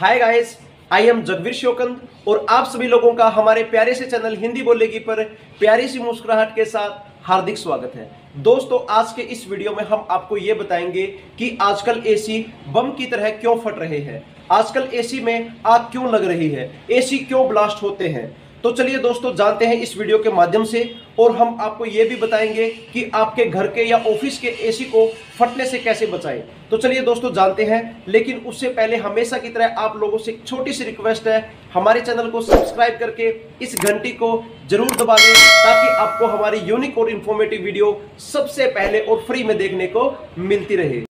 hi guys I am Jagveer Sheokand और आप सभी लोगों का हमारे प्यारे से चैनल हिंदी बोलेगी पर प्यारी सी मुस्कुराहट के साथ हार्दिक स्वागत है दोस्तों आज के इस वीडियो में हम आपको ये बताएंगे कि आजकल एसी बम की तरह क्यों फट रहे हैं आजकल एसी में आग क्यों लग रही है एसी क्यों ब्लास्ट होते हैं तो चलिए दोस्तों जानते हैं इस वीडियो के माध्यम से और हम आपको ये भी बताएंगे कि आपके घर के या ऑफिस के एसी को फटने से कैसे बचाएं तो चलिए दोस्तों जानते हैं लेकिन उससे पहले हमेशा की तरह आप लोगों से छोटी सी रिक्वेस्ट है हमारे चैनल को सब्सक्राइब करके इस घंटी को जरूर दबा दें ताकि आपको हमारी यूनिक और इन्फॉर्मेटिव वीडियो सबसे पहले और फ्री में देखने को मिलती रहे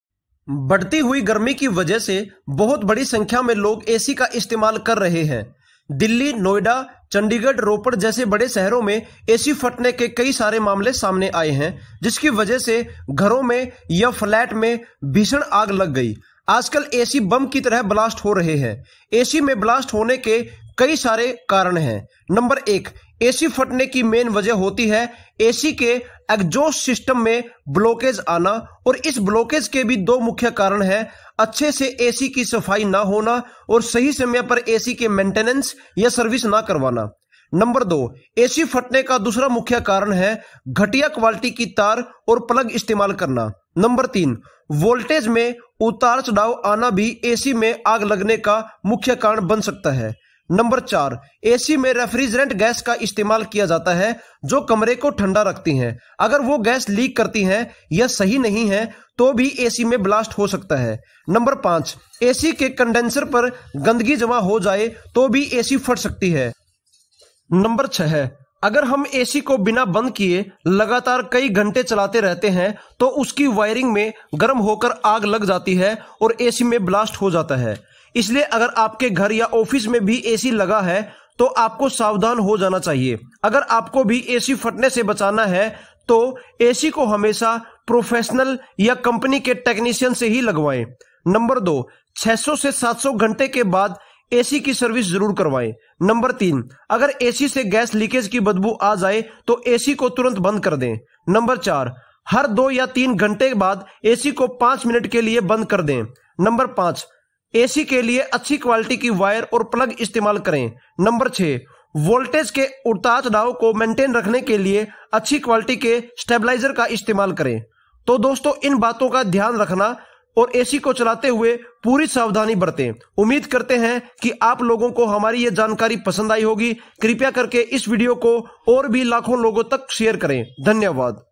बढ़ती हुई गर्मी की वजह से बहुत बड़ी संख्या में लोग एसी का इस्तेमाल कर रहे हैं दिल्ली नोएडा चंडीगढ़ रोपड़ जैसे बड़े शहरों में एसी फटने के कई सारे मामले सामने आए हैं जिसकी वजह से घरों में या फ्लैट में भीषण आग लग गई आजकल एसी बम की तरह ब्लास्ट हो रहे हैं एसी में ब्लास्ट होने के कई सारे कारण हैं नंबर एक एसी फटने की मेन वजह होती है एसी के एग्जॉस्ट सिस्टम में ब्लॉकेज आना और इस ब्लॉकेज के भी दो मुख्य कारण हैं अच्छे से एसी की सफाई ना होना और सही समय पर एसी के मेंटेनेंस या सर्विस ना करवाना नंबर दो एसी फटने का दूसरा मुख्य कारण है घटिया क्वालिटी की तार और प्लग इस्तेमाल करना नंबर तीन वोल्टेज में उतार चढ़ाव आना भी एसी में आग लगने का मुख्य कारण बन सकता है नंबर चार एसी में रेफ्रिजरेंट गैस का इस्तेमाल किया जाता है जो कमरे को ठंडा रखती हैं अगर वो गैस लीक करती हैं या सही नहीं है तो भी एसी में ब्लास्ट हो सकता है नंबर पांच एसी के कंडेंसर पर गंदगी जमा हो जाए तो भी एसी फट सकती है नंबर छह अगर हम एसी को बिना बंद किए लगातार कई घंटे चलाते रहते हैं तो उसकी वायरिंग में गर्म होकर आग लग जाती है और एसी में ब्लास्ट हो जाता है इसलिए अगर आपके घर या ऑफिस में भी एसी लगा है तो आपको सावधान हो जाना चाहिए अगर आपको भी एसी फटने से बचाना है तो एसी को हमेशा प्रोफेशनल या कंपनी के टेक्नीशियन से ही लगवाएं नंबर दो 600 से 700 घंटे के बाद एसी की सर्विस जरूर करवाएं नंबर तीन अगर एसी से गैस लीकेज की बदबू आ जाए तो एसी को तुरंत बंद कर दें नंबर चार हर दो या तीन घंटे बाद एसी को पांच मिनट के लिए बंद कर दें नंबर पांच एसी के लिए अच्छी क्वालिटी की वायर और प्लग इस्तेमाल करें नंबर छह वोल्टेज के उतार चढ़ाव को मेंटेन रखने के लिए अच्छी क्वालिटी के स्टेबलाइजर का इस्तेमाल करें तो दोस्तों इन बातों का ध्यान रखना और एसी को चलाते हुए पूरी सावधानी बरतें उम्मीद करते हैं कि आप लोगों को हमारी ये जानकारी पसंद आई होगी कृपया करके इस वीडियो को और भी लाखों लोगों तक शेयर करें धन्यवाद